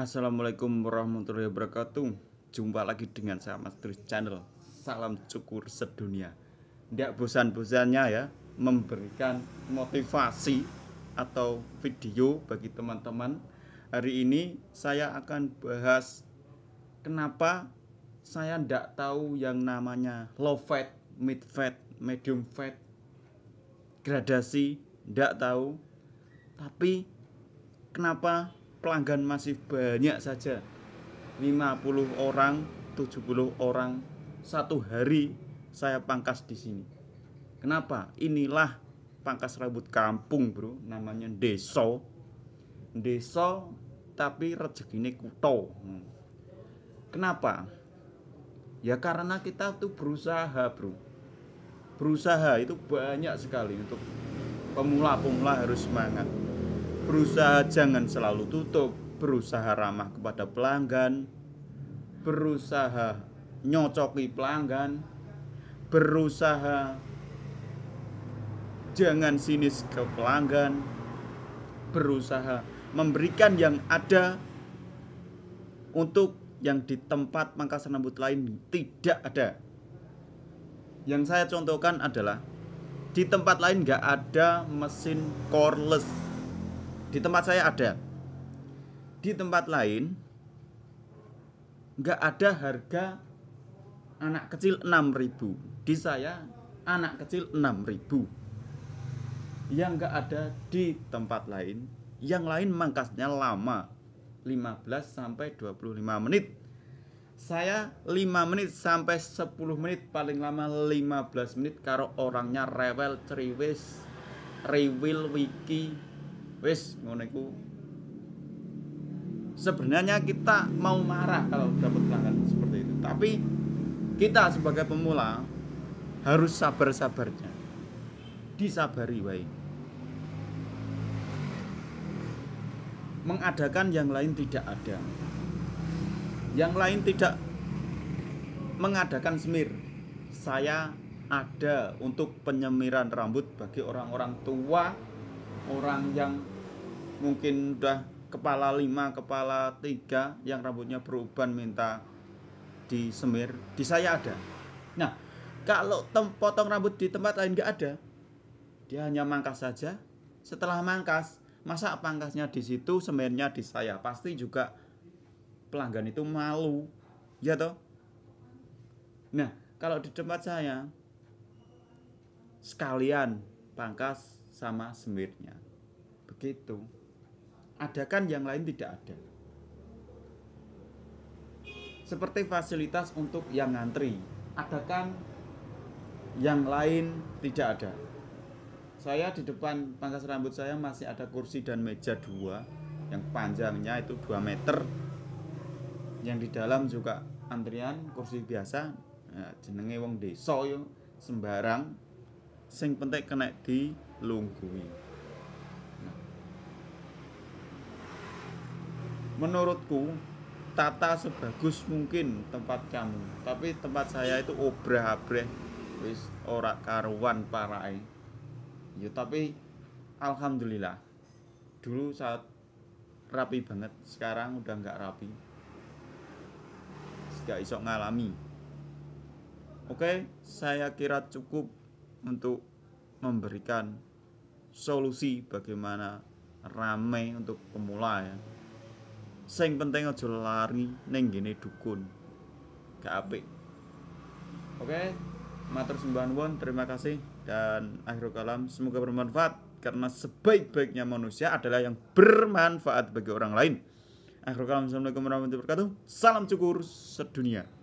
Assalamualaikum warahmatullahi wabarakatuh Jumpa lagi dengan saya Mas Tris Channel Salam syukur sedunia Tidak bosan-bosannya ya Memberikan motivasi Atau video bagi teman-teman Hari ini saya akan bahas Kenapa saya tidak tahu yang namanya low fat, mid fat, medium fat Gradasi, tidak tahu Tapi kenapa pelanggan masih banyak saja 50 orang 70 orang satu hari saya pangkas di sini kenapa inilah pangkas rambut kampung bro namanya deso deso tapi ini kuto hmm. kenapa ya karena kita tuh berusaha bro berusaha itu banyak sekali untuk pemula-pemula harus semangat berusaha jangan selalu tutup, berusaha ramah kepada pelanggan, berusaha nyocoki pelanggan, berusaha jangan sinis ke pelanggan, berusaha memberikan yang ada untuk yang di tempat pangkasan rambut lain tidak ada. Yang saya contohkan adalah di tempat lain nggak ada mesin cordless di tempat saya ada. Di tempat lain nggak ada harga anak kecil 6000 di saya anak kecil 6000 yang nggak ada di tempat lain yang lain mangkasnya lama 15 sampai 25 menit saya 5 menit sampai 10 menit paling lama 15 menit kalau orangnya rewel ceriwis rewel wiki Wes, ngono iku sebenarnya kita mau marah kalau dapat pelanggan seperti itu tapi kita sebagai pemula harus sabar-sabarnya disabari baik. mengadakan yang lain tidak ada yang lain tidak mengadakan semir saya ada untuk penyemiran rambut bagi orang-orang tua orang yang mungkin udah kepala lima kepala tiga yang rambutnya beruban minta disemir di saya ada nah kalau tem potong rambut di tempat lain nggak ada dia hanya mangkas saja setelah mangkas masa pangkasnya di situ semirnya di saya pasti juga pelanggan itu malu ya toh nah kalau di tempat saya sekalian pangkas sama semirnya begitu Adakan yang lain tidak ada. Seperti fasilitas untuk yang ngantri, adakan yang lain tidak ada. Saya di depan pangkas rambut saya masih ada kursi dan meja dua yang panjangnya itu 2 meter. Yang di dalam juga antrian kursi biasa, ya, jenenge wong desa sembarang sing penting kena di lungguhi menurutku tata sebagus mungkin tempat kamu tapi tempat saya itu obrah abreh wis ora karuan parai ya tapi alhamdulillah dulu saat rapi banget sekarang udah nggak rapi nggak iso ngalami oke saya kira cukup untuk memberikan solusi bagaimana ramai untuk pemula ya Sing penting aja lari ning gini dukun. Gak apik. Oke, okay? matur sembahan terima kasih dan akhir kalam semoga bermanfaat karena sebaik-baiknya manusia adalah yang bermanfaat bagi orang lain. Akhir kalam Assalamualaikum warahmatullahi wabarakatuh. Salam cukur sedunia.